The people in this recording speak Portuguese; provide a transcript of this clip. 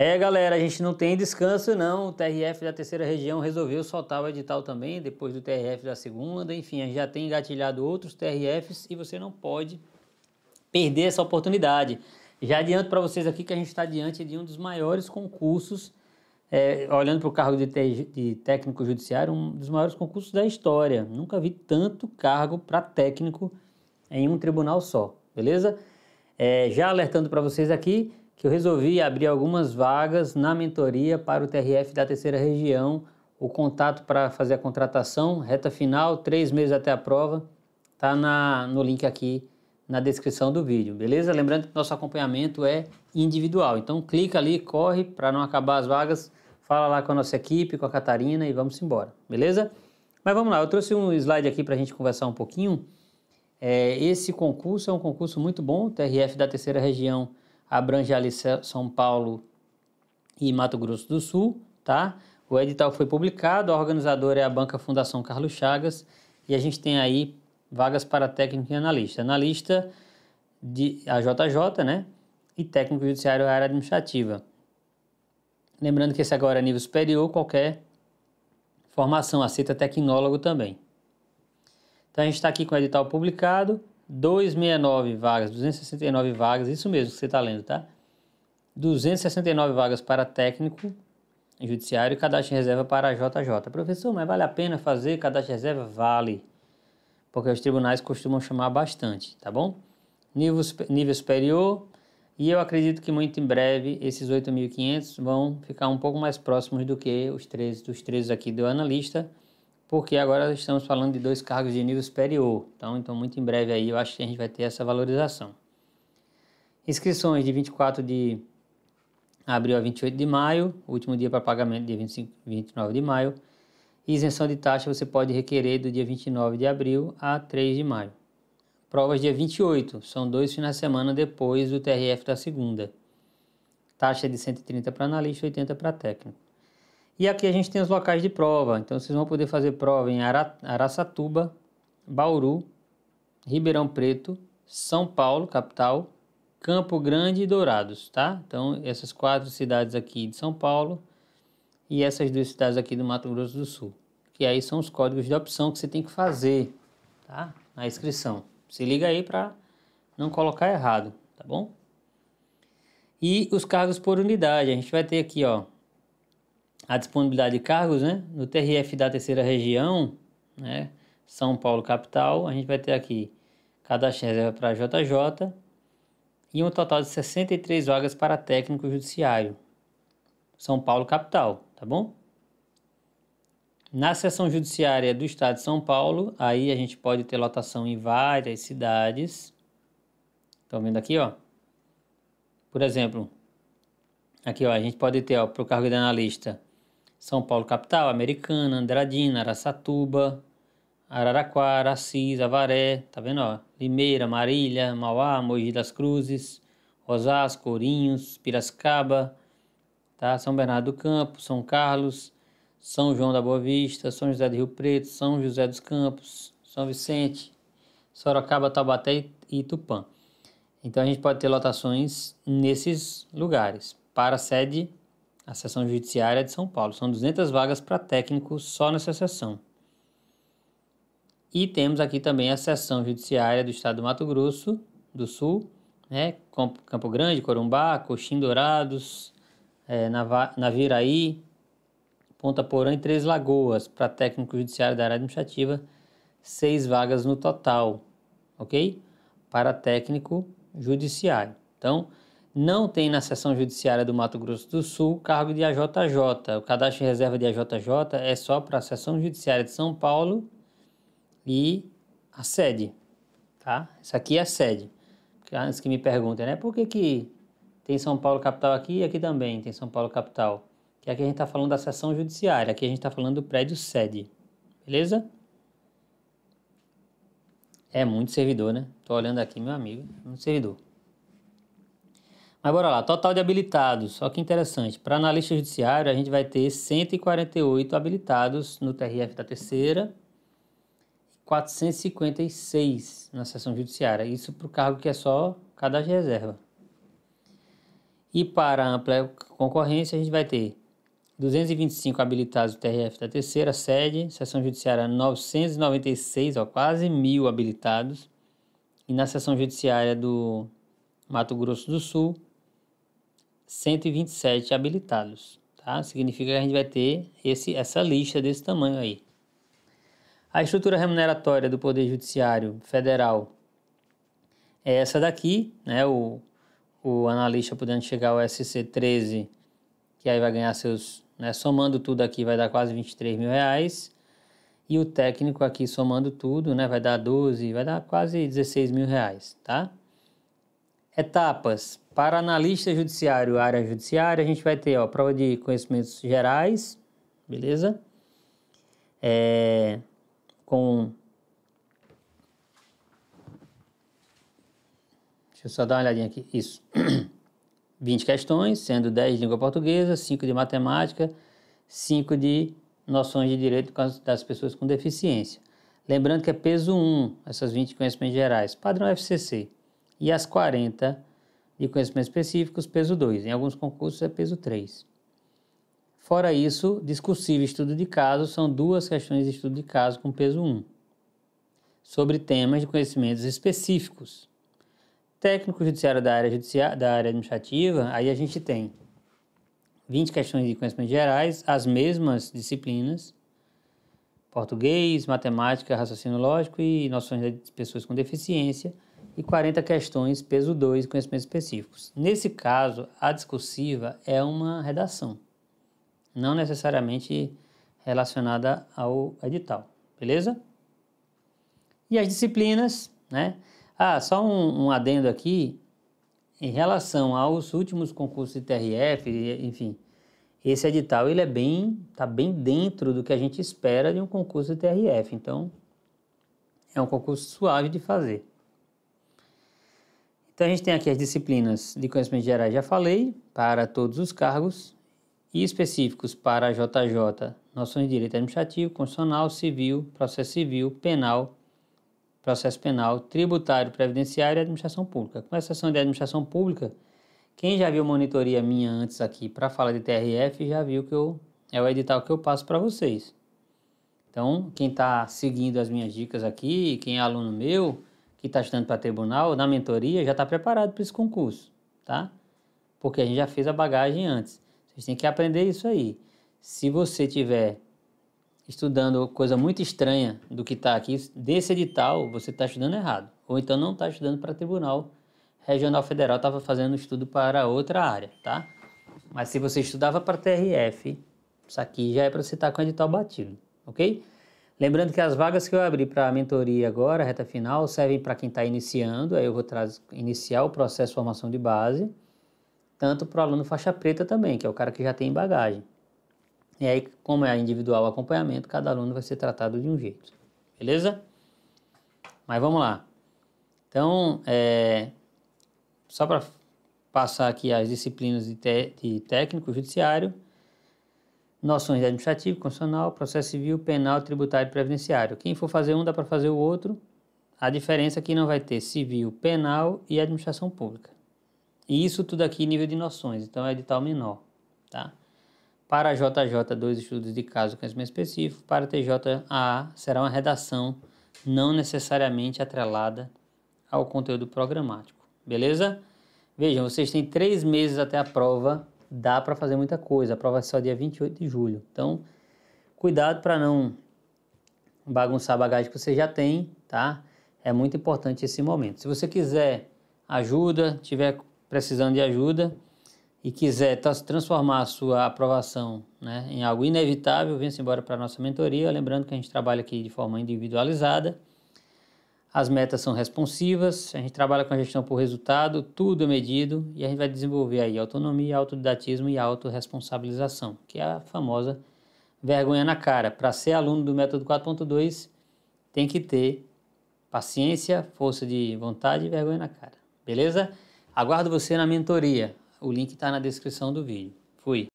É, galera, a gente não tem descanso não. O TRF da terceira região resolveu soltar o edital também, depois do TRF da segunda. Enfim, a gente já tem engatilhado outros TRFs e você não pode perder essa oportunidade. Já adianto para vocês aqui que a gente está diante de um dos maiores concursos, é, olhando para o cargo de, de, técnico judiciário, um dos maiores concursos da história. Nunca vi tanto cargo para técnico em um tribunal só, beleza? É, já alertando para vocês aqui, que eu resolvi abrir algumas vagas na mentoria para o TRF da terceira região. O contato para fazer a contratação, reta final, três meses até a prova, tá na, no link aqui na descrição do vídeo, beleza? Lembrando que nosso acompanhamento é individual, então clica ali, corre para não acabar as vagas, fala lá com a nossa equipe, com a Catarina e vamos embora, beleza? Mas vamos lá, eu trouxe um slide aqui para a gente conversar um pouquinho. É, esse concurso é um concurso muito bom, o TRF da terceira região abrange ali São Paulo e Mato Grosso do Sul, tá? O edital foi publicado, a organizadora é a banca Fundação Carlos Chagas e a gente tem aí vagas para técnico e analista. Analista de a JJ, né? E técnico judiciário área administrativa. Lembrando que esse agora é nível superior, qualquer formação aceita tecnólogo também. Então a gente está aqui com o edital publicado. 269 vagas, 269 vagas, isso mesmo que você está lendo, tá? 269 vagas para técnico judiciário e cadastro de reserva para a JJ. Professor, mas vale a pena fazer cadastro de reserva? Vale, porque os tribunais costumam chamar bastante, tá bom? Nível, nível superior, e eu acredito que muito em breve esses 8.500 vão ficar um pouco mais próximos do que os 13, dos 13 aqui do analista, porque agora estamos falando de dois cargos de nível superior. Então, então muito em breve aí eu acho que a gente vai ter essa valorização. Inscrições de 24 de abril a 28 de maio, último dia para pagamento dia 25, 29 de maio. E isenção de taxa você pode requerer do dia 29 de abril a 3 de maio. Provas dia 28, são dois finais de semana depois do TRF da segunda. Taxa de 130 para analista e 80 para técnico. E aqui a gente tem os locais de prova. Então vocês vão poder fazer prova em Ara Araçatuba, Bauru, Ribeirão Preto, São Paulo, capital, Campo Grande e Dourados, tá? Então essas quatro cidades aqui de São Paulo e essas duas cidades aqui do Mato Grosso do Sul. Que aí são os códigos de opção que você tem que fazer, tá? Na inscrição. Se liga aí para não colocar errado, tá bom? E os cargos por unidade, a gente vai ter aqui, ó, a disponibilidade de cargos, né? No TRF da terceira região, né? São Paulo capital, a gente vai ter aqui cadastro reserva para JJ e um total de 63 vagas para técnico judiciário. São Paulo capital, tá bom? Na seção judiciária do estado de São Paulo, aí a gente pode ter lotação em várias cidades. Estão vendo aqui, ó? Por exemplo, aqui ó, a gente pode ter ó, para o cargo de analista são Paulo capital, Americana, Andradina, Araçatuba, Araraquara, Assis, Avaré, tá vendo, ó? Limeira, Marília, Mauá, Mogi das Cruzes, Osasco, Corinhos, Piracicaba, tá? São Bernardo do Campo, São Carlos, São João da Boa Vista, São José do Rio Preto, São José dos Campos, São Vicente, Sorocaba, Taubaté e Tupã. Então a gente pode ter lotações nesses lugares para sede a seção judiciária é de São Paulo. São 200 vagas para técnico só nessa seção. E temos aqui também a seção judiciária do estado do Mato Grosso do Sul, né? Campo Grande, Corumbá, Coxim Dourados, é, Naviraí, Ponta Porã e Três Lagoas, para técnico judiciário da área administrativa, seis vagas no total, ok? Para técnico judiciário. Então, não tem na seção judiciária do Mato Grosso do Sul cargo de AJJ. O cadastro de reserva de AJJ é só para a seção judiciária de São Paulo e a sede, tá? Isso aqui é a sede. Antes que me perguntem, né? Por que, que tem São Paulo capital aqui e aqui também tem São Paulo capital? Que aqui a gente está falando da seção judiciária, aqui a gente está falando do prédio sede, beleza? É muito servidor, né? Estou olhando aqui, meu amigo, muito servidor. Mas bora lá, total de habilitados, olha que interessante. Para analista judiciário, a gente vai ter 148 habilitados no TRF da terceira, 456 na sessão judiciária. Isso para o cargo que é só cadastro de reserva. E para ampla concorrência, a gente vai ter 225 habilitados do TRF da terceira sede, sessão judiciária 996, ó, quase mil habilitados. E na sessão judiciária do Mato Grosso do Sul, 127 habilitados, tá? Significa que a gente vai ter esse, essa lista desse tamanho aí. A estrutura remuneratória do Poder Judiciário Federal é essa daqui, né? O, o analista podendo chegar ao SC 13, que aí vai ganhar seus, né? Somando tudo aqui vai dar quase 23 mil reais. E o técnico aqui somando tudo, né? Vai dar 12, vai dar quase 16 mil reais, tá? Etapas. Para analista judiciário, área judiciária, a gente vai ter ó, prova de conhecimentos gerais, beleza? É, com. Deixa eu só dar uma olhadinha aqui. Isso. 20 questões, sendo 10 de língua portuguesa, 5 de matemática, 5 de noções de direito das pessoas com deficiência. Lembrando que é peso 1, essas 20 conhecimentos gerais, padrão FCC e as 40 de conhecimentos específicos, peso 2. Em alguns concursos é peso 3. Fora isso, discursivo e estudo de caso são duas questões de estudo de caso com peso 1, sobre temas de conhecimentos específicos. Técnico judiciário da área, judiciária, da área administrativa, aí a gente tem 20 questões de conhecimentos gerais, as mesmas disciplinas, português, matemática, raciocínio lógico e noções de pessoas com deficiência, e 40 questões, peso 2, conhecimentos específicos. Nesse caso, a discursiva é uma redação, não necessariamente relacionada ao edital, beleza? E as disciplinas, né? Ah, só um, um adendo aqui, em relação aos últimos concursos de TRF, enfim, esse edital ele é bem, tá bem dentro do que a gente espera de um concurso de TRF, então é um concurso suave de fazer. Então a gente tem aqui as disciplinas de conhecimento geral, já falei, para todos os cargos e específicos para a JJ, noções de direito administrativo, constitucional, civil, processo civil, penal, processo penal, tributário, previdenciário e administração pública. Com exceção de administração pública, quem já viu monitoria minha antes aqui para falar de TRF já viu que eu, é o edital que eu passo para vocês. Então, quem está seguindo as minhas dicas aqui, quem é aluno meu, que está estudando para tribunal, na mentoria, já está preparado para esse concurso, tá? Porque a gente já fez a bagagem antes. Vocês têm que aprender isso aí. Se você tiver estudando coisa muito estranha do que está aqui, desse edital, você está estudando errado. Ou então não está estudando para tribunal regional federal, estava fazendo estudo para outra área, tá? Mas se você estudava para TRF, isso aqui já é para você estar tá com o edital batido, ok? Lembrando que as vagas que eu abri para a mentoria agora, reta final, servem para quem está iniciando, aí eu vou iniciar o processo de formação de base, tanto para o aluno faixa preta também, que é o cara que já tem bagagem. E aí, como é individual acompanhamento, cada aluno vai ser tratado de um jeito, beleza? Mas vamos lá. Então, é, só para passar aqui as disciplinas de, te, de técnico judiciário, noções de administrativo, constitucional, processo civil, penal, tributário e previdenciário. Quem for fazer um dá para fazer o outro. A diferença é que não vai ter civil, penal e administração pública. E isso tudo aqui nível de noções, então é edital menor, tá? Para a JJ, dois estudos de caso com conhecimento específico. Para a TJA, será uma redação não necessariamente atrelada ao conteúdo programático, beleza? Vejam, vocês têm três meses até a prova dá para fazer muita coisa. A prova é só dia 28 de julho. Então, cuidado para não bagunçar a bagagem que você já tem, tá? É muito importante esse momento. Se você quiser ajuda, tiver precisando de ajuda e quiser transformar a sua aprovação né, em algo inevitável, venha-se embora para a nossa mentoria. Lembrando que a gente trabalha aqui de forma individualizada as metas são responsivas, a gente trabalha com a gestão por resultado, tudo é medido e a gente vai desenvolver aí autonomia, autodidatismo e autorresponsabilização, que é a famosa vergonha na cara. Para ser aluno do método 4.2, tem que ter paciência, força de vontade e vergonha na cara. Beleza? Aguardo você na mentoria. O link está na descrição do vídeo. Fui!